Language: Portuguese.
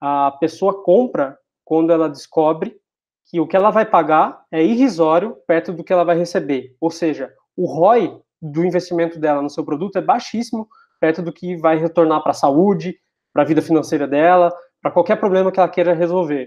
a pessoa compra quando ela descobre que o que ela vai pagar é irrisório perto do que ela vai receber. Ou seja, o ROI do investimento dela no seu produto é baixíssimo perto do que vai retornar para a saúde, para a vida financeira dela, para qualquer problema que ela queira resolver.